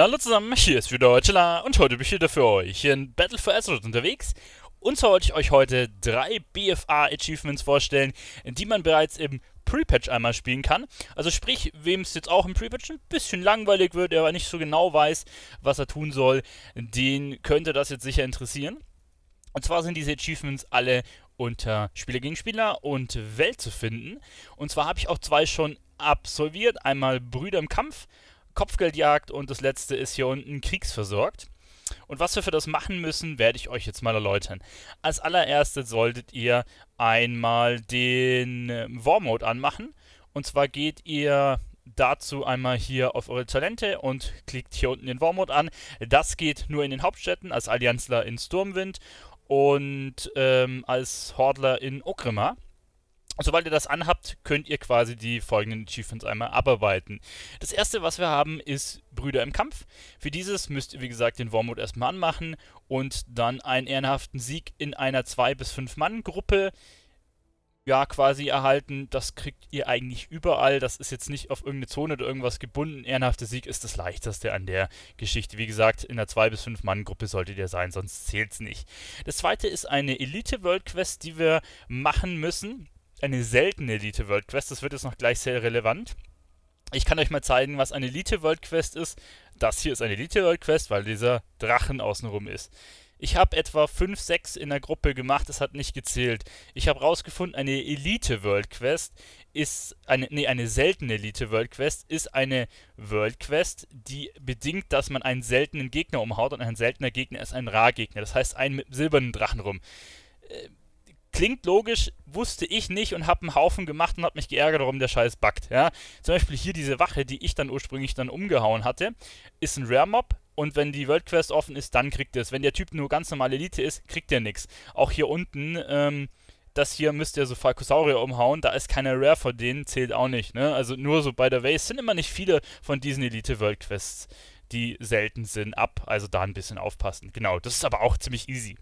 hallo zusammen, hier ist wieder Chilla und heute bin ich wieder für euch in Battle for Azeroth unterwegs. Und zwar wollte ich euch heute drei BFA-Achievements vorstellen, die man bereits im Pre-Patch einmal spielen kann. Also sprich, wem es jetzt auch im Pre-Patch ein bisschen langweilig wird, der aber nicht so genau weiß, was er tun soll, den könnte das jetzt sicher interessieren. Und zwar sind diese Achievements alle unter Spieler gegen Spieler und Welt zu finden. Und zwar habe ich auch zwei schon absolviert. Einmal Brüder im Kampf Kopfgeldjagd und das letzte ist hier unten kriegsversorgt. Und was wir für das machen müssen, werde ich euch jetzt mal erläutern. Als allererstes solltet ihr einmal den War ähm, Mode anmachen. Und zwar geht ihr dazu einmal hier auf eure Talente und klickt hier unten den War Mode an. Das geht nur in den Hauptstädten, als Allianzler in Sturmwind und ähm, als Hordler in Okrima. Sobald ihr das anhabt, könnt ihr quasi die folgenden Achievements einmal abarbeiten. Das erste, was wir haben, ist Brüder im Kampf. Für dieses müsst ihr, wie gesagt, den Warmut erstmal anmachen und dann einen ehrenhaften Sieg in einer 2- bis 5-Mann-Gruppe ja, quasi erhalten. Das kriegt ihr eigentlich überall. Das ist jetzt nicht auf irgendeine Zone oder irgendwas gebunden. Ehrenhafter Sieg ist das leichteste an der Geschichte. Wie gesagt, in einer 2- bis 5-Mann-Gruppe solltet ihr sein, sonst zählt es nicht. Das zweite ist eine Elite-World-Quest, die wir machen müssen eine seltene Elite World Quest. Das wird jetzt noch gleich sehr relevant. Ich kann euch mal zeigen, was eine Elite World Quest ist. Das hier ist eine Elite World Quest, weil dieser Drachen außenrum ist. Ich habe etwa 5, 6 in der Gruppe gemacht, es hat nicht gezählt. Ich habe rausgefunden, eine Elite World Quest ist eine nee, eine seltene Elite World Quest ist eine World Quest, die bedingt, dass man einen seltenen Gegner umhaut und ein seltener Gegner ist ein Rar-Gegner, das heißt einen mit silbernen Drachen rum. Äh, Klingt logisch, wusste ich nicht und habe einen Haufen gemacht und habe mich geärgert, warum der Scheiß backt. Ja? Zum Beispiel hier diese Wache, die ich dann ursprünglich dann umgehauen hatte, ist ein Rare Mob, und wenn die World Quest offen ist, dann kriegt ihr es. Wenn der Typ nur ganz normal Elite ist, kriegt ihr nichts. Auch hier unten, ähm, das hier müsst ihr so Falkosaurier umhauen, da ist keine Rare von denen, zählt auch nicht. Ne? Also nur so by the way, es sind immer nicht viele von diesen Elite World Quests die selten sind, ab. Also da ein bisschen aufpassen. Genau, das ist aber auch ziemlich easy.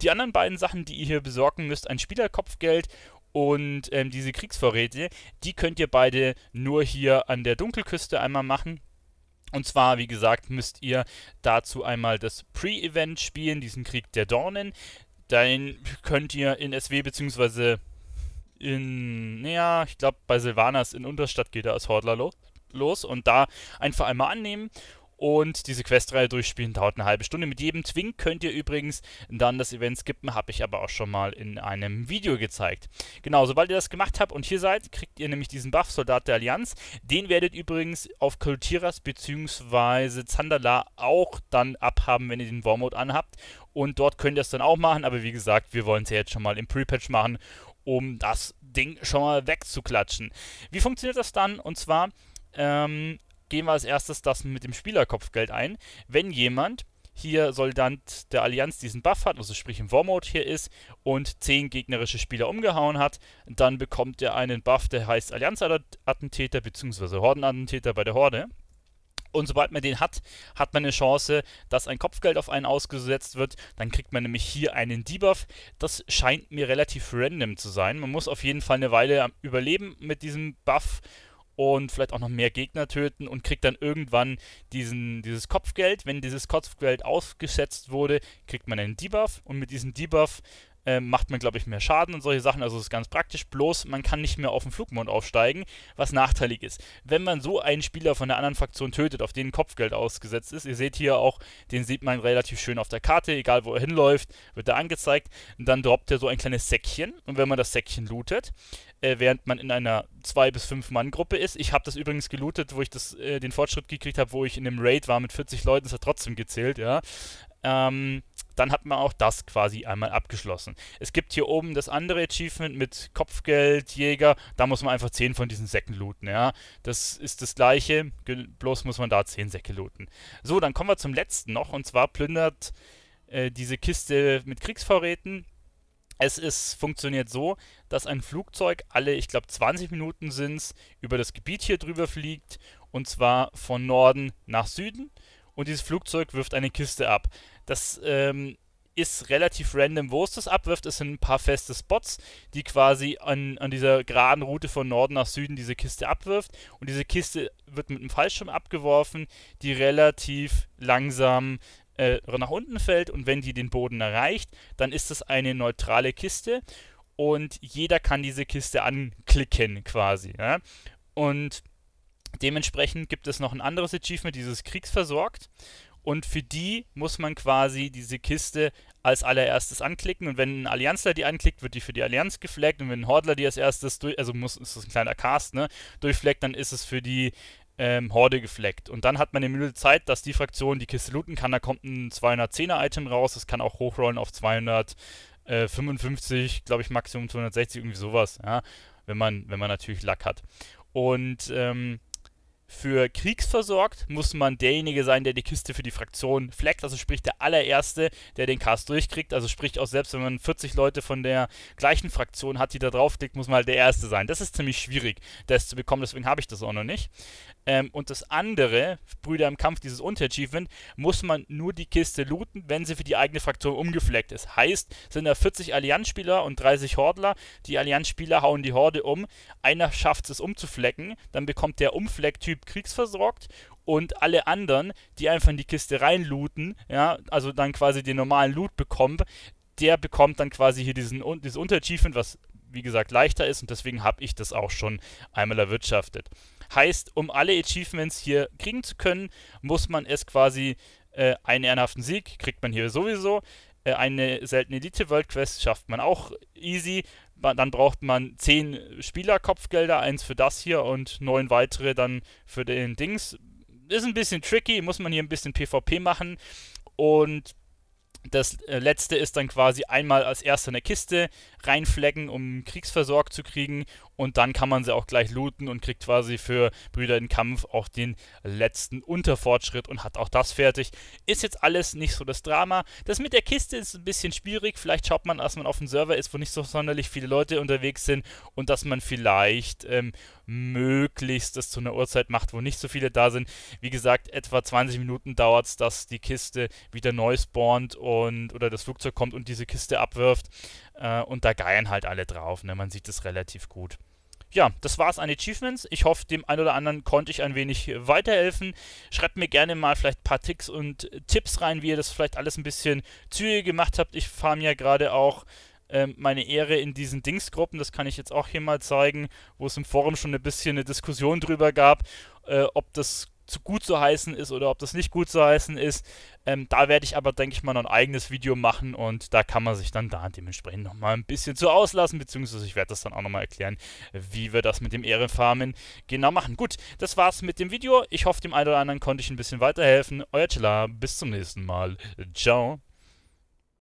Die anderen beiden Sachen, die ihr hier besorgen müsst, ein Spielerkopfgeld und ähm, diese Kriegsvorräte, die könnt ihr beide nur hier an der Dunkelküste einmal machen. Und zwar, wie gesagt, müsst ihr dazu einmal das Pre-Event spielen, diesen Krieg der Dornen. Dann könnt ihr in SW bzw. in, naja, ich glaube bei Silvanas in Unterstadt geht er als Hordler los, los und da einfach einmal annehmen und diese Questreihe durchspielen dauert eine halbe Stunde. Mit jedem Twink könnt ihr übrigens dann das Event skippen, habe ich aber auch schon mal in einem Video gezeigt. Genau, sobald ihr das gemacht habt und hier seid, kriegt ihr nämlich diesen Buff Soldat der Allianz. Den werdet übrigens auf Kultiras bzw. Zandala auch dann abhaben, wenn ihr den Warmode anhabt. Und dort könnt ihr es dann auch machen, aber wie gesagt, wir wollen es ja jetzt schon mal im Pre-Patch machen, um das Ding schon mal wegzuklatschen. Wie funktioniert das dann? Und zwar ähm, gehen wir als erstes das mit dem Spielerkopfgeld ein. Wenn jemand hier Soldat der Allianz diesen Buff hat, also sprich im Warmode hier ist und 10 gegnerische Spieler umgehauen hat, dann bekommt er einen Buff, der heißt Allianz-Attentäter bzw. Hordenattentäter bei der Horde. Und sobald man den hat, hat man eine Chance, dass ein Kopfgeld auf einen ausgesetzt wird. Dann kriegt man nämlich hier einen Debuff. Das scheint mir relativ random zu sein. Man muss auf jeden Fall eine Weile überleben mit diesem Buff und vielleicht auch noch mehr Gegner töten und kriegt dann irgendwann diesen, dieses Kopfgeld. Wenn dieses Kopfgeld ausgesetzt wurde, kriegt man einen Debuff und mit diesem Debuff ähm, macht man, glaube ich, mehr Schaden und solche Sachen. Also ist ganz praktisch. Bloß man kann nicht mehr auf den Flugmond aufsteigen, was nachteilig ist. Wenn man so einen Spieler von der anderen Fraktion tötet, auf den Kopfgeld ausgesetzt ist, ihr seht hier auch, den sieht man relativ schön auf der Karte, egal wo er hinläuft, wird er angezeigt. Und dann droppt er so ein kleines Säckchen. Und wenn man das Säckchen lootet, äh, während man in einer 2- bis 5-Mann-Gruppe ist, ich habe das übrigens gelootet, wo ich das, äh, den Fortschritt gekriegt habe, wo ich in einem Raid war mit 40 Leuten, es hat trotzdem gezählt, ja. Ähm, dann hat man auch das quasi einmal abgeschlossen. Es gibt hier oben das andere Achievement mit Kopfgeld, Jäger. Da muss man einfach 10 von diesen Säcken looten. Ja? Das ist das gleiche, bloß muss man da 10 Säcke looten. So, dann kommen wir zum letzten noch. Und zwar plündert äh, diese Kiste mit Kriegsvorräten. Es ist, funktioniert so, dass ein Flugzeug alle, ich glaube 20 Minuten sind es, über das Gebiet hier drüber fliegt. Und zwar von Norden nach Süden. Und dieses Flugzeug wirft eine Kiste ab. Das ähm, ist relativ random, wo es das abwirft. Es sind ein paar feste Spots, die quasi an, an dieser geraden Route von Norden nach Süden diese Kiste abwirft. Und diese Kiste wird mit einem Fallschirm abgeworfen, die relativ langsam äh, nach unten fällt. Und wenn die den Boden erreicht, dann ist das eine neutrale Kiste. Und jeder kann diese Kiste anklicken quasi. Ja? Und dementsprechend gibt es noch ein anderes Achievement, dieses Kriegsversorgt und für die muss man quasi diese Kiste als allererstes anklicken und wenn ein Allianzler die anklickt, wird die für die Allianz geflaggt und wenn ein Hordler die als erstes durch, also muss, ist das ein kleiner Cast, ne, durchfleckt, dann ist es für die ähm, Horde gefleckt. Und dann hat man eine Minute Zeit, dass die Fraktion die Kiste looten kann, da kommt ein 210er-Item raus, das kann auch hochrollen auf 255, äh, glaube ich Maximum 260, irgendwie sowas, ja, wenn man, wenn man natürlich Lack hat. Und, ähm, für Kriegs versorgt, muss man derjenige sein, der die Kiste für die Fraktion fleckt, also sprich der allererste, der den Cast durchkriegt, also sprich auch selbst wenn man 40 Leute von der gleichen Fraktion hat, die da draufklickt, muss man halt der Erste sein. Das ist ziemlich schwierig, das zu bekommen, deswegen habe ich das auch noch nicht. Ähm, und das andere, Brüder im Kampf, dieses Unterachievement, muss man nur die Kiste looten, wenn sie für die eigene Fraktion umgefleckt ist. Heißt, sind da 40 Allianzspieler und 30 Hordler, die Allianzspieler hauen die Horde um, einer schafft es umzuflecken, dann bekommt der Umflecktyp kriegsversorgt und alle anderen, die einfach in die Kiste reinlooten, ja, also dann quasi den normalen Loot bekommen, der bekommt dann quasi hier diesen dieses Unterachievement, was wie gesagt leichter ist und deswegen habe ich das auch schon einmal erwirtschaftet. Heißt, um alle Achievements hier kriegen zu können, muss man es quasi äh, einen ehrenhaften Sieg kriegt man hier sowieso. Äh, eine seltene Elite-World-Quest schafft man auch easy. Dann braucht man 10 Spielerkopfgelder, eins für das hier und 9 weitere dann für den Dings. Ist ein bisschen tricky, muss man hier ein bisschen PvP machen. Und das äh, letzte ist dann quasi einmal als erster eine Kiste reinflecken, um Kriegsversorgt zu kriegen. Und dann kann man sie auch gleich looten und kriegt quasi für Brüder in Kampf auch den letzten Unterfortschritt und hat auch das fertig. Ist jetzt alles nicht so das Drama. Das mit der Kiste ist ein bisschen schwierig. Vielleicht schaut man, dass man auf dem Server ist, wo nicht so sonderlich viele Leute unterwegs sind und dass man vielleicht ähm, möglichst das zu einer Uhrzeit macht, wo nicht so viele da sind. Wie gesagt, etwa 20 Minuten dauert es, dass die Kiste wieder neu spawnt und und oder das Flugzeug kommt und diese Kiste abwirft äh, und da geiern halt alle drauf. Ne? Man sieht es relativ gut. Ja, das war's an Achievements. Ich hoffe, dem einen oder anderen konnte ich ein wenig weiterhelfen. Schreibt mir gerne mal vielleicht ein paar Ticks und Tipps rein, wie ihr das vielleicht alles ein bisschen zügig gemacht habt. Ich fahre mir gerade auch ähm, meine Ehre in diesen Dingsgruppen, das kann ich jetzt auch hier mal zeigen, wo es im Forum schon ein bisschen eine Diskussion drüber gab, äh, ob das zu gut zu heißen ist oder ob das nicht gut zu heißen ist. Ähm, da werde ich aber, denke ich mal, noch ein eigenes Video machen und da kann man sich dann da dementsprechend nochmal ein bisschen zu auslassen, beziehungsweise ich werde das dann auch nochmal erklären, wie wir das mit dem Ehrenfarmen genau machen. Gut, das war's mit dem Video. Ich hoffe, dem einen oder anderen konnte ich ein bisschen weiterhelfen. Euer Chilla, bis zum nächsten Mal. Ciao.